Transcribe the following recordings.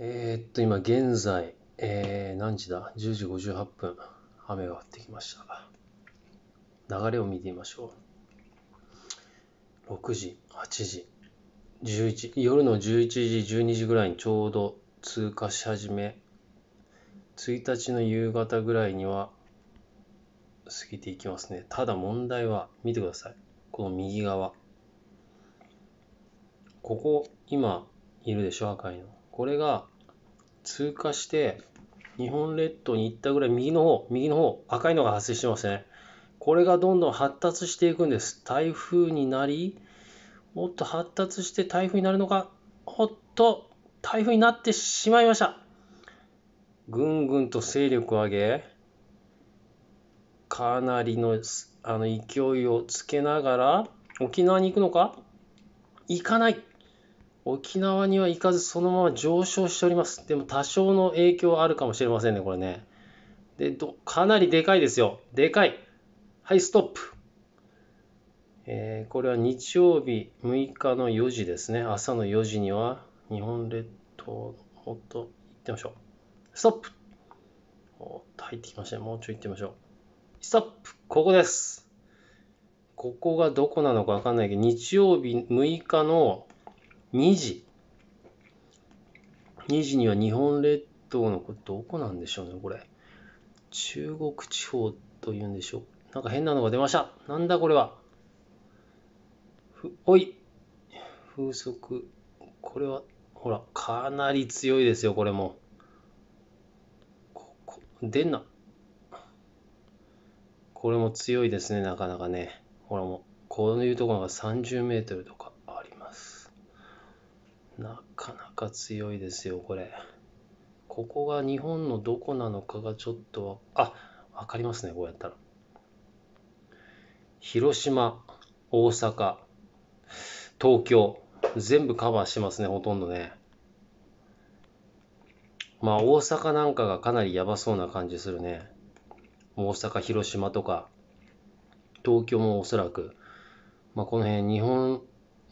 えー、っと、今現在、えー、何時だ ?10 時58分。雨が降ってきました。流れを見てみましょう。6時、8時、11夜の11時、12時ぐらいにちょうど通過し始め、1日の夕方ぐらいには過ぎていきますね。ただ問題は、見てください。この右側。ここ、今、いるでしょ赤いの。これが通過して日本列島に行ったぐらい右の方右の方赤いのが発生してますねこれがどんどん発達していくんです台風になりもっと発達して台風になるのかおっと台風になってしまいましたぐんぐんと勢力を上げかなりのあの勢いをつけながら沖縄に行くのか行かない沖縄には行かずそのまま上昇しております。でも多少の影響はあるかもしれませんね、これね。で、どかなりでかいですよ。でかい。はい、ストップ。えー、これは日曜日6日の4時ですね。朝の4時には日本列島の、もっと行ってみましょう。ストップ。おっと入ってきましたね。もうちょい行ってみましょう。ストップ。ここです。ここがどこなのかわかんないけど、日曜日6日の2時。2時には日本列島のこれどこなんでしょうね、これ。中国地方というんでしょう。なんか変なのが出ました。なんだこれは。おい。風速。これは、ほら、かなり強いですよ、これも。ここ、出んな。これも強いですね、なかなかね。ほらもう、こういうところが30メートルとか。なかなか強いですよ、これ。ここが日本のどこなのかがちょっとあ、わかりますね、こうやったら。広島、大阪、東京、全部カバーしてますね、ほとんどね。まあ、大阪なんかがかなりやばそうな感じするね。大阪、広島とか、東京もおそらく、まあ、この辺、日本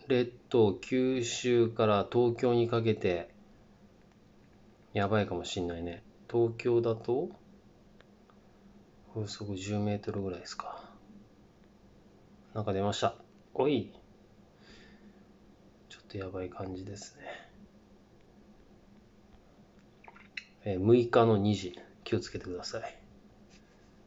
列島、九州から東京にかけて、やばいかもしんないね。東京だと、風速10メートルぐらいですか。なんか出ました。おい。ちょっとやばい感じですね。え6日の2時、気をつけてください。